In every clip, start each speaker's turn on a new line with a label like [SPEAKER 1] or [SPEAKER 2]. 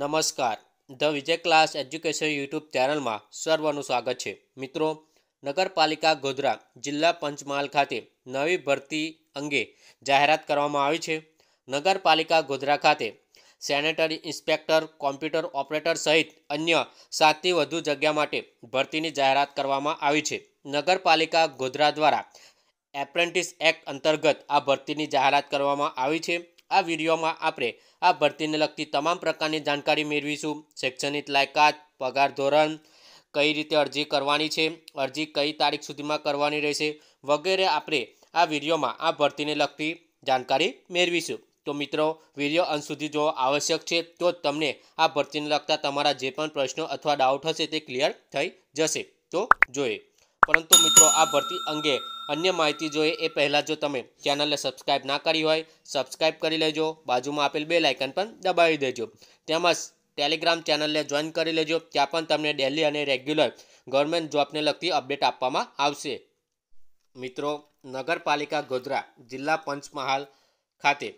[SPEAKER 1] નમસ્કાર the Vijay class education YouTube ચેનલમાં સર્વનું સ્વાગત છે મિત્રો નગરપાલિકા ગોધરા જિલ્લા પંચમહાલ ખાતે નવી ભરતી અંગે જાહેરાત કરવામાં આવી છે નગરપાલિકા ગોધરા ખાતે સેનેટરી ઇન્સ્પેક્ટર કોમ્પ્યુટર ઓપરેટર સહિત અન્ય સાતથી વધુ જગ્યા માટે ભરતીની જાહેરાત કરવામાં આવી છે નગરપાલિકા ગોધરા દ્વારા એપ્રેન્ટિસ એક્ટ અંતર્ગત આ ભરતીની જાહેરાત કરવામાં આવી છે આ વિડીયોમાં આપણે આ ભરતીને લગતી તમામ પ્રકારની જાણકારી મેળવીશું શૈક્ષણિક લાયકાત પગાર ધોરણ કઈ રીતે અરજી કરવાની છે અરજી કઈ તારીખ સુધીમાં કરવાની રહેશે વગેરે આપણે આ વિડીયોમાં આ ભરતીને લગતી જાણકારી મેળવીશું તો મિત્રો વિડીયો અંત સુધી જો આવશ્યક છે તો તમને આ ભરતીને લગતા તમારા જે પણ પ્રશ્નો અથવા ડાઉટ હશે તે ક્લિયર થઈ જશે તો જોઈએ પરંતુ મિત્રો આ ભરતી અંગે અન્ય માહિતી જોઈએ એ પહેલાં જો તમે ચેનલને સબસ્ક્રાઇબ ના કરી હોય સબસ્ક્રાઈબ કરી લેજો બાજુમાં આપેલ બે લાયકન પણ દબાવી દેજો તેમજ ટેલિગ્રામ ચેનલને જોઈન કરી લેજો ત્યાં પણ તમને ડેલી અને રેગ્યુલર ગવર્મેન્ટ જોબને લગતી અપડેટ આપવામાં આવશે મિત્રો નગરપાલિકા ગોધરા જિલ્લા પંચમહાલ ખાતે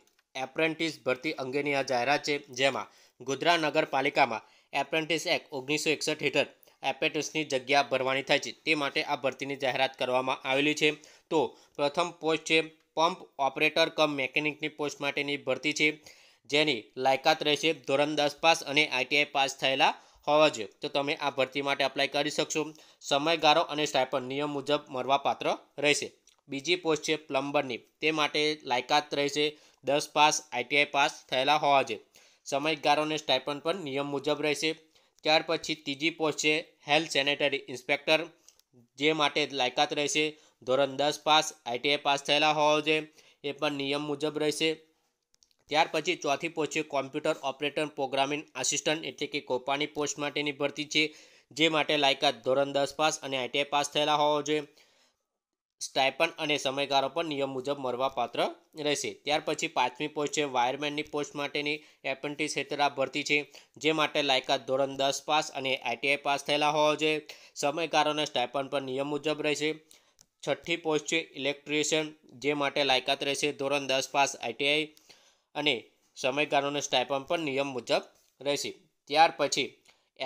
[SPEAKER 1] એપ્રેન્ટિસ ભરતી અંગેની આ જાહેરાત છે જેમાં ગોધરા નગરપાલિકામાં એપ્રેન્ટિસ એક્ટ ઓગણીસો એકસઠ હેઠળ એપેટિસની જગ્યા ભરવાની થાય છે તે માટે આ ભરતીની જાહેરાત કરવામાં આવેલી છે તો પ્રથમ પોસ્ટ છે પંપ ઓપરેટર કમ મેકેનિકની પોસ્ટ માટેની ભરતી છે જેની લાયકાત રહેશે ધોરણ દસ પાસ અને આઈટીઆઈ પાસ થયેલા હોવા જોઈએ તો તમે આ ભરતી માટે એપ્લાય કરી શકશો સમયગાળો અને સ્ટાઇપન નિયમ મુજબ મળવાપાત્ર રહેશે બીજી પોસ્ટ છે પ્લમ્બરની તે માટે લાયકાત રહેશે દસ પાસ આઈટીઆઈ પાસ થયેલા હોવા જોઈએ સમયગાળો અને સ્ટાઇપન પણ નિયમ મુજબ રહેશે ત્યાર પછી ત્રીજી પોસ્ટ છે હેલ્થ સેનેટરી ઇન્સ્પેક્ટર જે માટે લાયકાત રહેશે ધોરણ દસ પાસ આઈટીઆઈ પાસ થયેલા હોવા જોઈએ એ પણ નિયમ મુજબ રહેશે ત્યાર પછી ચોથી પોસ્ટ છે કોમ્પ્યુટર ઓપરેટર પ્રોગ્રામિંગ આસિસ્ટન્ટ એટલે કે કોપાની પોસ્ટ માટેની ભરતી છે જે માટે લાયકાત ધોરણ દસ પાસ અને આઈટીઆઈ પાસ થયેલા હોવા જોઈએ સ્ટાઇપન અને સમયગાળો પણ નિયમ મુજબ મળવાપાત્ર રહેશે ત્યાર પછી પાંચમી પોસ્ટ છે વાયરમેનની પોસ્ટ માટેની એપ્રેન્ટિસ હેઠળ ભરતી છે જે માટે લાયકાત ધોરણ દસ પાસ અને આઈટીઆઈ પાસ થયેલા હોવા જોઈએ સમયગાળોના સ્ટાઇપન પણ નિયમ મુજબ રહેશે છઠ્ઠી પોસ્ટ છે ઇલેક્ટ્રિશિયન જે માટે લાયકાત રહેશે ધોરણ દસ પાસ આઈટીઆઈ અને સમયગાળોનો સ્ટાઇપન પણ નિયમ મુજબ રહેશે ત્યાર પછી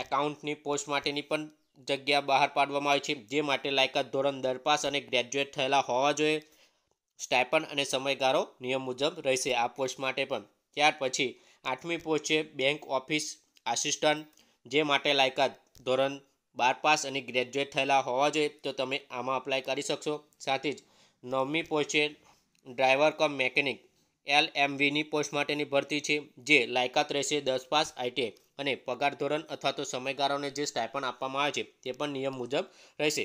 [SPEAKER 1] એકાઉન્ટની પોસ્ટ માટેની પણ જગ્યા બહાર પાડવામાં આવી છે જે માટે લાયકાત ધોરણ દર પાસ અને ગ્રેજ્યુએટ થયેલા હોવા જોઈએ સ્ટાઇપન અને સમયગાળો નિયમ મુજબ રહેશે આ પોસ્ટ માટે પણ ત્યાર પછી આઠમી પોસ્ટ છે બેંક ઓફિસ આસિસ્ટન્ટ જે માટે લાયકાત ધોરણ બાર પાસ અને ગ્રેજ્યુએટ થયેલા હોવા જોઈએ તો તમે આમાં અપ્લાય કરી શકશો સાથે જ નવમી પોસ્ટ છે ડ્રાઈવર કમ મેકેનિક એલ એમવીની પોસ્ટ માટેની ભરતી છે જે લાયકાત રહેશે દસ પાસ આઈટીઆઈ અને પગાર ધોરણ અથવા તો સમયગાળાને જે સ્ટાઇપન આપવામાં આવે છે તે પણ નિયમ મુજબ રહેશે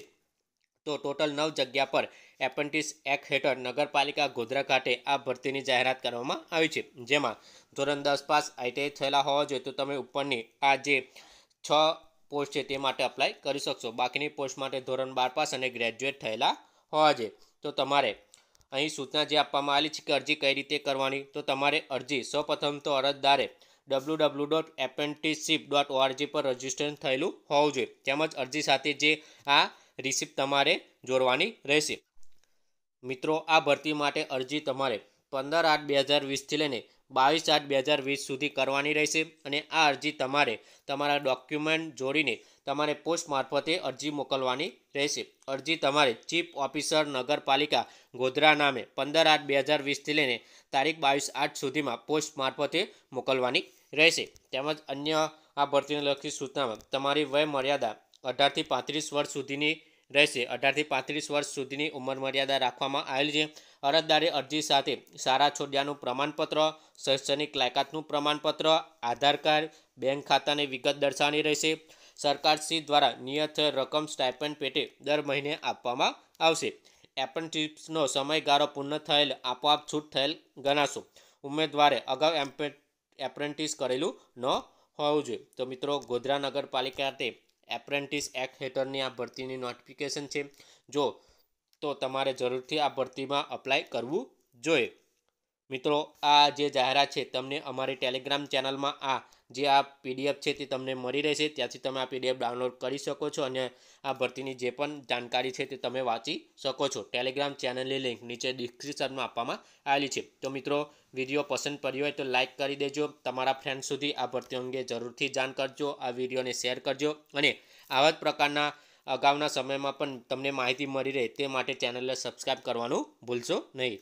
[SPEAKER 1] તો ટોટલ નવ જગ્યા પર એપન્ટિસ એક્ટ હેઠળ નગરપાલિકા ગોધરા ખાતે આ ભરતીની જાહેરાત કરવામાં આવી છે જેમાં ધોરણ દસ પાસ આઈટીઆઈ થયેલા હોવા જોઈએ તો તમે ઉપરની આ જે છ પોસ્ટ છે તે માટે અપ્લાય કરી શકશો બાકીની પોસ્ટ માટે ધોરણ બાર પાસ અને ગ્રેજ્યુએટ થયેલા હોવા જોઈએ તો તમારે અહીં સૂચના જે આપવામાં આવેલી છે કે અરજી કઈ રીતે કરવાની તો તમારે અરજી સૌપ્રથમ તો અરજદારે W W dot apprenticeship dot O R G પર રજિસ્ટ્રેશન થયેલું હોવું જોઈએ તેમજ અરજી સાથે જે આ રિસિપ્ટ તમારે જોડવાની રહેશે મિત્રો આ ભરતી માટે અરજી તમારે પંદર આઠ બે હજાર વીસથી લઈને બાવીસ આઠ બે હજાર વીસ સુધી કરવાની રહેશે અને આ અરજી તમારે તમારા ડોક્યુમેન્ટ જોડીને તમારે પોસ્ટ મારફતે અરજી મોકલવાની રહેશે અરજી તમારે ચીફ ઓફિસર નગરપાલિકા ગોધરા નામે પંદર આઠ બે હજાર વીસથી લઈને તારીખ બાવીસ આઠ સુધીમાં પોસ્ટ મારફતે મોકલવાની રહેશે તેમજ અન્ય આ ભરતીને લગતી સૂચનામાં તમારી વય મર્યાદા અઢારથી પાંત્રીસ વર્ષ સુધીની રહેશે અઢારથી પાંત્રીસ વર્ષ સુધીની ઉંમર મર્યાદા રાખવામાં આવેલ છે અરજદારે અરજી સાથે સારા છોડ્યાનું પ્રમાણપત્ર શૈક્ષણિક લાયકાતનું પ્રમાણપત્ર આધાર કાર્ડ બેંક ખાતાની વિગત દર્શાવવાની રહેશે સરકારશ્રી દ્વારા નિયત રકમ સ્ટાઇપન્ડ પેટે દર મહિને આપવામાં આવશે એપ્રન્ટિસનો સમયગાળો પૂર્ણ થયેલ આપોઆપ છૂટ થયેલ ગણાશો ઉમેદવારે અગાઉ એપ્રેન્ટિસ કરેલું ન હોવું જોઈએ તો મિત્રો ગોધરા નગરપાલિકા તે એપ્રેન્ટિસ એક્ટ હેઠળની આ ભરતીની નોટિફિકેશન છે જો તો તમારે જરૂરથી આ ભરતીમાં અપ્લાય કરવું જોઈએ મિત્રો આ જે જાહેરાત છે તમને અમારી ટેલિગ્રામ ચેનલમાં આ જે આ પીડીએફ છે તે તમને મળી રહેશે ત્યાંથી તમે આ પીડીએફ ડાઉનલોડ કરી શકો છો અને આ ભરતીની જે પણ જાણકારી છે તે તમે વાંચી શકો છો ટેલિગ્રામ ચેનલની લિંક નીચે ડિસ્ક્રિપ્શનમાં આપવામાં આવેલી છે તો મિત્રો વિડીયો પસંદ પડ્યો હોય તો લાઇક કરી દેજો તમારા ફ્રેન્ડ સુધી આ ભરતી અંગે જરૂરથી જાણ કરજો આ વિડીયોને શેર કરજો અને આવા જ પ્રકારના અગાઉના સમયમાં પણ તમને માહિતી મળી રહે તે માટે ચેનલને સબસ્ક્રાઈબ કરવાનું ભૂલશો નહીં